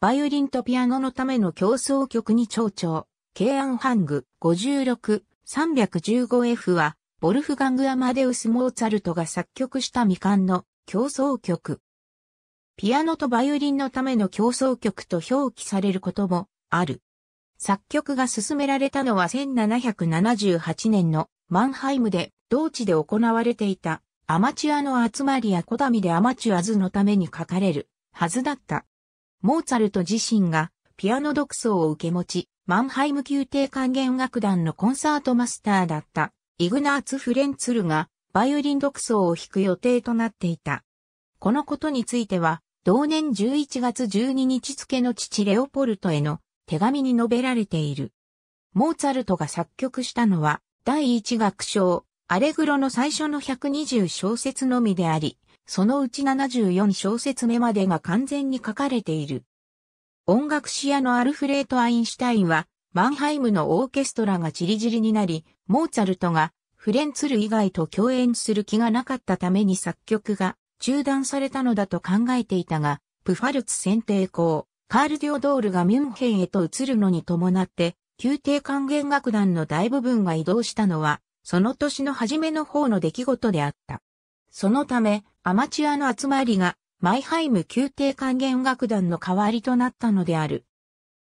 バイオリンとピアノのための競争曲に長調、ケアンハング 56-315F は、ボルフガング・アマデウス・モーツァルトが作曲した未完の競争曲。ピアノとバイオリンのための競争曲と表記されることもある。作曲が進められたのは1778年のマンハイムで同地で行われていたアマチュアの集まりや小ダミでアマチュアズのために書かれるはずだったモーツァルト自身がピアノ独奏を受け持ち、マンハイム宮廷管弦楽団のコンサートマスターだったイグナーツ・フレンツルがバイオリン独奏を弾く予定となっていた。このことについては、同年11月12日付の父レオポルトへの手紙に述べられている。モーツァルトが作曲したのは、第一楽章、アレグロの最初の120小節のみであり、そのうち74小節目までが完全に書かれている。音楽史屋のアルフレート・アインシュタインは、マンハイムのオーケストラがチリジリになり、モーツァルトがフレンツル以外と共演する気がなかったために作曲が中断されたのだと考えていたが、プファルツ選定校、カール・ディオドールがミュンヘンへと移るのに伴って、宮廷管弦楽団の大部分が移動したのは、その年の初めの方の出来事であった。そのため、アマチュアの集まりが、マイハイム宮廷管弦楽団の代わりとなったのである。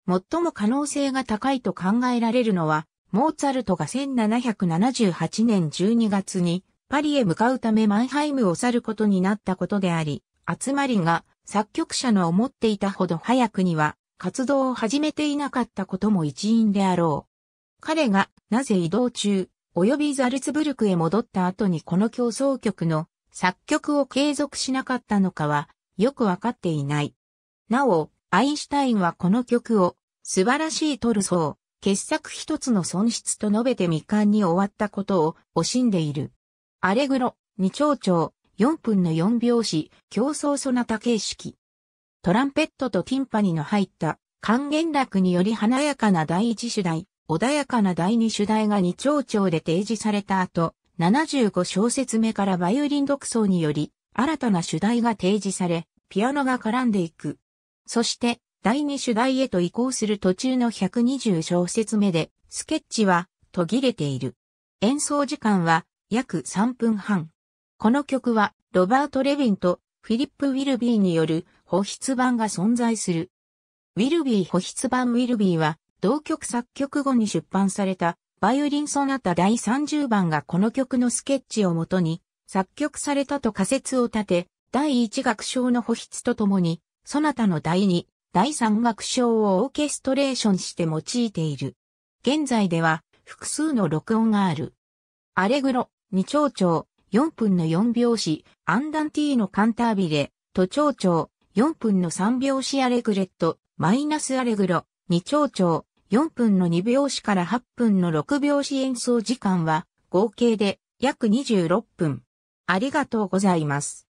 最も可能性が高いと考えられるのは、モーツァルトが1778年12月にパリへ向かうためマイハイムを去ることになったことであり、集まりが作曲者の思っていたほど早くには活動を始めていなかったことも一因であろう。彼がなぜ移動中、及びザルツブルクへ戻った後にこの競争曲の作曲を継続しなかったのかはよくわかっていない。なお、アインシュタインはこの曲を素晴らしいトルソー、傑作一つの損失と述べて未完に終わったことを惜しんでいる。アレグロ、二丁調、四分の四拍子、競争ソナタ形式。トランペットとティンパニの入った還元楽により華やかな第一主題、穏やかな第二主題が二丁調で提示された後、75小節目からバイオリン独奏により、新たな主題が提示され、ピアノが絡んでいく。そして、第二主題へと移行する途中の120小節目で、スケッチは途切れている。演奏時間は約3分半。この曲は、ロバート・レヴィンとフィリップ・ウィルビーによる保筆版が存在する。ウィルビー保筆版ウィルビーは同曲作曲後に出版された、バイオリンソナタ第30番がこの曲のスケッチをもとに、作曲されたと仮説を立て、第1楽章の保筆とともに、ソナタの第2、第3楽章をオーケストレーションして用いている。現在では、複数の録音がある。アレグロ、2長調、4分の4拍子、アンダンティーのカンタービレ、と長調、4分の3拍子アレグレット、マイナスアレグロ、2長調、4分の2拍子から8分の6拍子演奏時間は合計で約26分。ありがとうございます。